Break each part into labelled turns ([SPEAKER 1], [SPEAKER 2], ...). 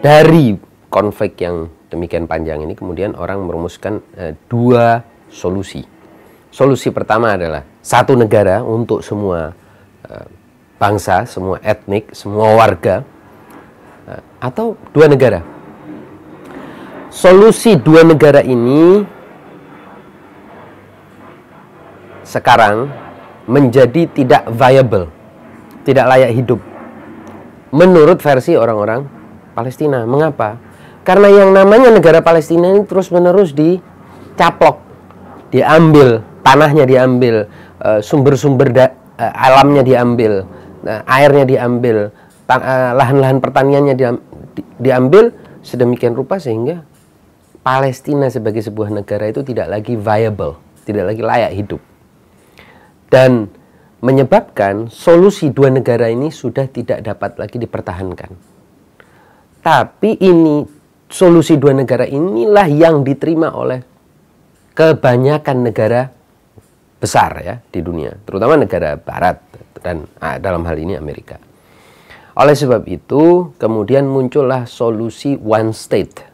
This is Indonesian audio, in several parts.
[SPEAKER 1] dari konflik yang demikian panjang ini kemudian orang merumuskan e, dua solusi. Solusi pertama adalah satu negara untuk semua e, bangsa, semua etnik, semua warga e, atau dua negara solusi dua negara ini sekarang menjadi tidak viable, tidak layak hidup. Menurut versi orang-orang Palestina. Mengapa? Karena yang namanya negara Palestina ini terus-menerus dicaplok, diambil, tanahnya diambil, eh, sumber-sumber eh, alamnya diambil, eh, airnya diambil, lahan-lahan pertaniannya diambil sedemikian rupa sehingga Palestina sebagai sebuah negara itu tidak lagi viable, tidak lagi layak hidup. Dan menyebabkan solusi dua negara ini sudah tidak dapat lagi dipertahankan. Tapi ini solusi dua negara inilah yang diterima oleh kebanyakan negara besar ya di dunia, terutama negara barat dan ah, dalam hal ini Amerika. Oleh sebab itu, kemudian muncullah solusi one state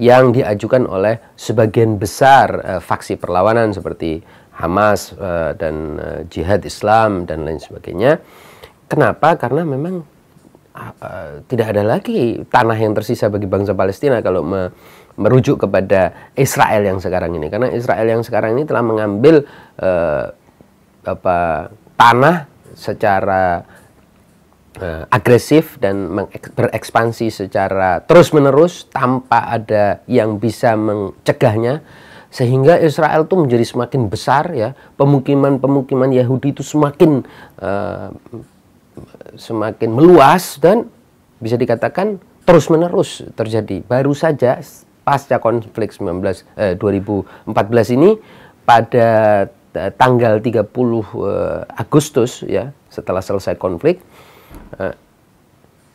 [SPEAKER 1] yang diajukan oleh sebagian besar uh, faksi perlawanan seperti Hamas uh, dan uh, Jihad Islam dan lain sebagainya. Kenapa? Karena memang uh, tidak ada lagi tanah yang tersisa bagi bangsa Palestina kalau me merujuk kepada Israel yang sekarang ini. Karena Israel yang sekarang ini telah mengambil uh, apa tanah secara uh, agresif dan berekspansi secara terus-menerus tanpa ada yang bisa mencegahnya sehingga Israel itu menjadi semakin besar ya pemukiman-pemukiman Yahudi itu semakin uh, semakin meluas dan bisa dikatakan terus-menerus terjadi baru saja pasca konflik 19 eh, 2014 ini pada eh, tanggal 30 eh, Agustus ya setelah selesai konflik Eh,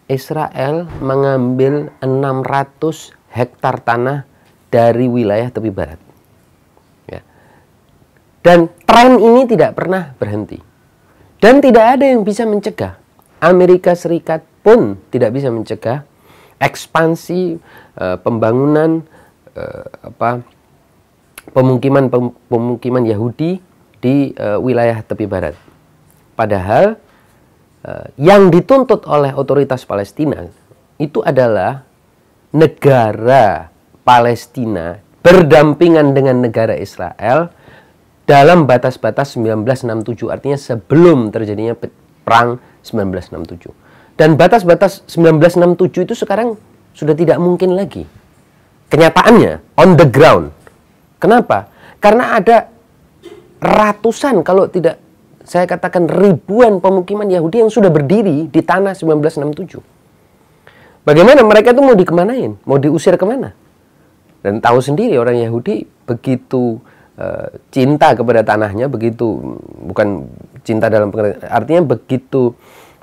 [SPEAKER 1] Israel mengambil 600 hektar tanah dari wilayah tepi barat. Ya. Dan tren ini tidak pernah berhenti. Dan tidak ada yang bisa mencegah. Amerika Serikat pun tidak bisa mencegah ekspansi uh, pembangunan uh, apa pemukiman pem, pemukiman Yahudi di uh, wilayah tepi barat. Padahal Eh, yang dituntut oleh otoritas Palestina itu adalah negara Palestina berdampingan dengan negara Israel dalam batas-batas 1967 artinya sebelum terjadinya perang 1967 dan batas-batas 1967 itu sekarang sudah tidak mungkin lagi kenyataannya on the ground kenapa karena ada ratusan kalau tidak saya katakan ribuan pemukiman Yahudi yang sudah berdiri di tanah 1967. Bagaimana mereka itu mau dikemanain? Mau diusir kemana? Dan tahu sendiri orang Yahudi begitu uh, cinta kepada tanahnya, begitu bukan cinta dalam pengertian, artinya begitu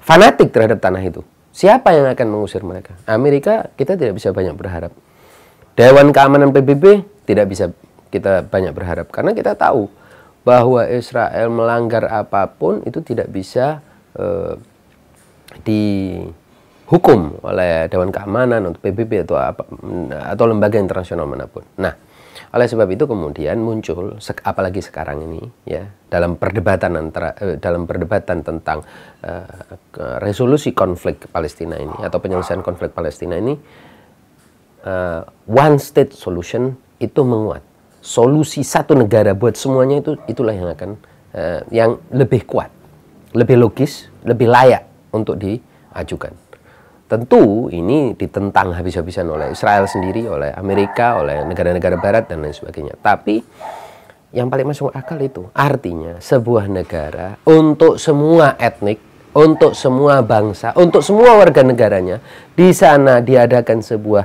[SPEAKER 1] fanatik terhadap tanah itu. Siapa yang akan mengusir mereka? Amerika kita tidak bisa banyak berharap. Dewan Keamanan PBB tidak bisa kita banyak berharap karena kita tahu bahwa Israel melanggar apapun itu tidak bisa eh, dihukum oleh Dewan Keamanan atau PBB atau apa, atau lembaga internasional manapun. Nah, oleh sebab itu kemudian muncul apalagi sekarang ini ya dalam perdebatan antara eh, dalam perdebatan tentang eh, resolusi konflik Palestina ini atau penyelesaian konflik Palestina ini eh, one state solution itu menguat solusi satu negara buat semuanya itu itulah yang akan uh, yang lebih kuat, lebih logis, lebih layak untuk diajukan. Tentu ini ditentang habis-habisan oleh Israel sendiri, oleh Amerika, oleh negara-negara barat dan lain sebagainya. Tapi yang paling masuk akal itu artinya sebuah negara untuk semua etnik, untuk semua bangsa, untuk semua warga negaranya di sana diadakan sebuah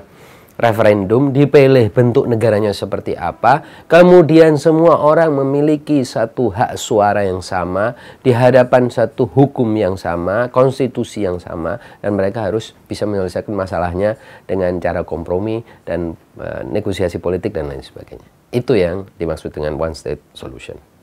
[SPEAKER 1] referendum dipilih bentuk negaranya seperti apa kemudian semua orang memiliki satu hak suara yang sama di hadapan satu hukum yang sama konstitusi yang sama dan mereka harus bisa menyelesaikan masalahnya dengan cara kompromi dan e, negosiasi politik dan lain sebagainya itu yang dimaksud dengan one state solution